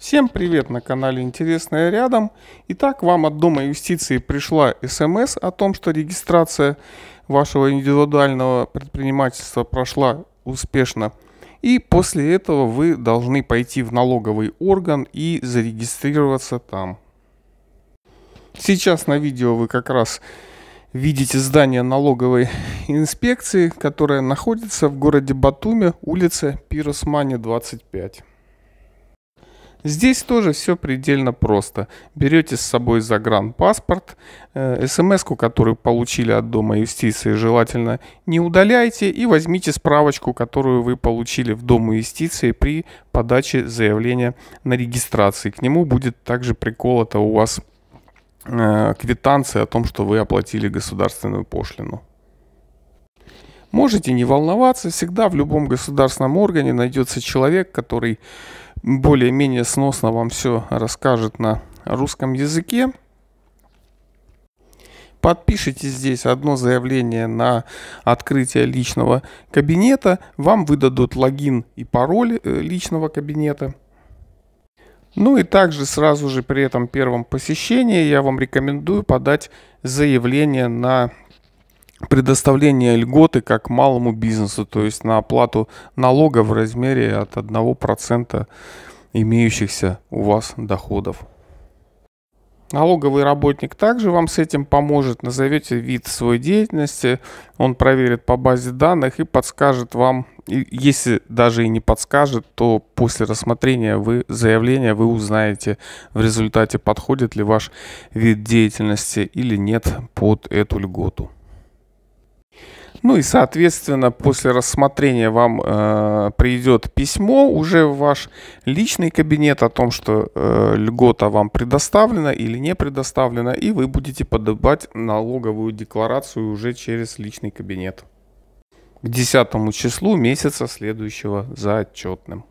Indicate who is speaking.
Speaker 1: Всем привет на канале Интересное рядом. Итак, вам от Дома юстиции пришла смс о том, что регистрация вашего индивидуального предпринимательства прошла успешно. И после этого вы должны пойти в налоговый орган и зарегистрироваться там. Сейчас на видео вы как раз видите здание налоговой инспекции, которое находится в городе Батуми, улица Пиросмани 25. Здесь тоже все предельно просто. Берете с собой загранпаспорт, э, смс-ку, которую получили от Дома юстиции, желательно не удаляйте и возьмите справочку, которую вы получили в Дому юстиции при подаче заявления на регистрации. К нему будет также приколота у вас э, квитанция о том, что вы оплатили государственную пошлину. Можете не волноваться, всегда в любом государственном органе найдется человек, который более-менее сносно вам все расскажет на русском языке. Подпишите здесь одно заявление на открытие личного кабинета. Вам выдадут логин и пароль э, личного кабинета. Ну и также сразу же при этом первом посещении я вам рекомендую подать заявление на предоставление льготы как малому бизнесу, то есть на оплату налога в размере от 1% имеющихся у вас доходов. Налоговый работник также вам с этим поможет. Назовете вид своей деятельности, он проверит по базе данных и подскажет вам, если даже и не подскажет, то после рассмотрения вы, заявления вы узнаете в результате, подходит ли ваш вид деятельности или нет под эту льготу. Ну и, соответственно, после рассмотрения вам э, придет письмо уже в ваш личный кабинет о том, что э, льгота вам предоставлена или не предоставлена, и вы будете подавать налоговую декларацию уже через личный кабинет к 10 числу месяца следующего за отчетным.